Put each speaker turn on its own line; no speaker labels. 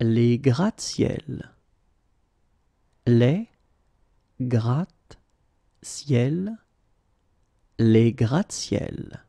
Les gratte-ciel. Les gratte-ciel. Les gratte-ciel.